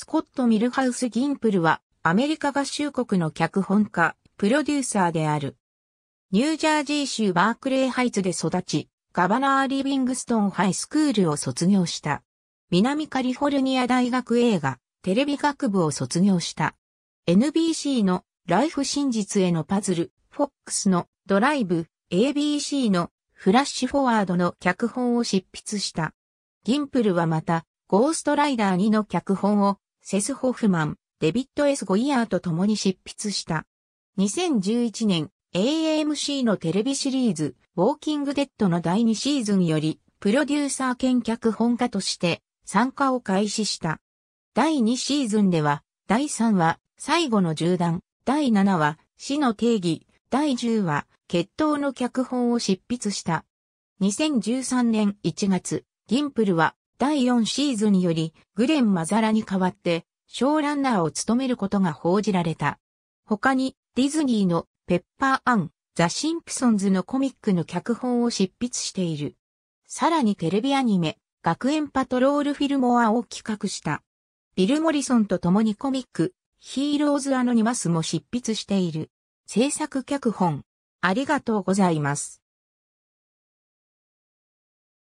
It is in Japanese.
スコット・ミルハウス・ギンプルは、アメリカ合衆国の脚本家、プロデューサーである。ニュージャージー州バークレーハイツで育ち、ガバナー・リビングストンハイスクールを卒業した。南カリフォルニア大学映画、テレビ学部を卒業した。NBC のライフ真実へのパズル、FOX のドライブ、ABC のフラッシュフォワードの脚本を執筆した。ギンプルはまた、ゴーストライダー2の脚本をセス・ホフマン、デビッド・ス・ゴイヤーと共に執筆した。2011年、AMC のテレビシリーズ、ウォーキング・デッドの第2シーズンより、プロデューサー兼脚本家として参加を開始した。第2シーズンでは、第3話、最後の銃弾、第7話、死の定義、第10話、決闘の脚本を執筆した。2013年1月、ギンプルは第4シーズンにより、グレン・マザラに代わって、ショーランナーを務めることが報じられた。他に、ディズニーのペッパー・アン、ザ・シンプソンズのコミックの脚本を執筆している。さらにテレビアニメ、学園パトロールフィルモアを企画した。ビル・モリソンと共にコミック、ヒーローズ・アノニマスも執筆している。制作脚本。ありがとうございます。